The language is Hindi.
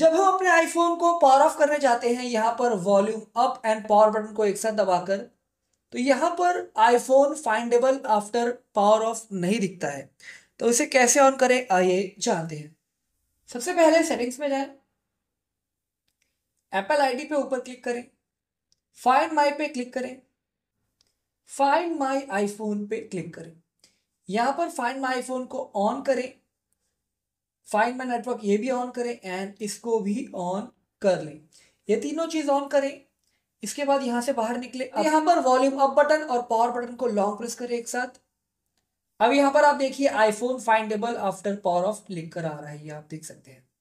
जब हम अपने आईफोन को पावर ऑफ करने जाते हैं यहाँ पर volume up and power button को एक साथ दबाकर तो यहाँ पर iPhone findable after power off नहीं दिखता है तो इसे कैसे ऑन करें आइए जानते हैं सबसे पहले सेटिंग्स में जाएं एप्पल आईडी पे ऊपर क्लिक करें फाइंड माई पे क्लिक करें फाइंड माई आईफोन पे क्लिक करें यहाँ पर फाइंड माई आईफोन को ऑन करें फाइंड माई नेटवर्क ये भी ऑन करें एंड इसको भी ऑन कर लें ये तीनों चीज़ ऑन करें इसके बाद यहां से बाहर निकले अब यहां पर वॉल्यूम अप बटन और पावर बटन को लॉन्ग प्रेस करें एक साथ अब यहाँ पर आप देखिए iPhone findable after power off लिंक कर आ रहा है ये आप देख सकते हैं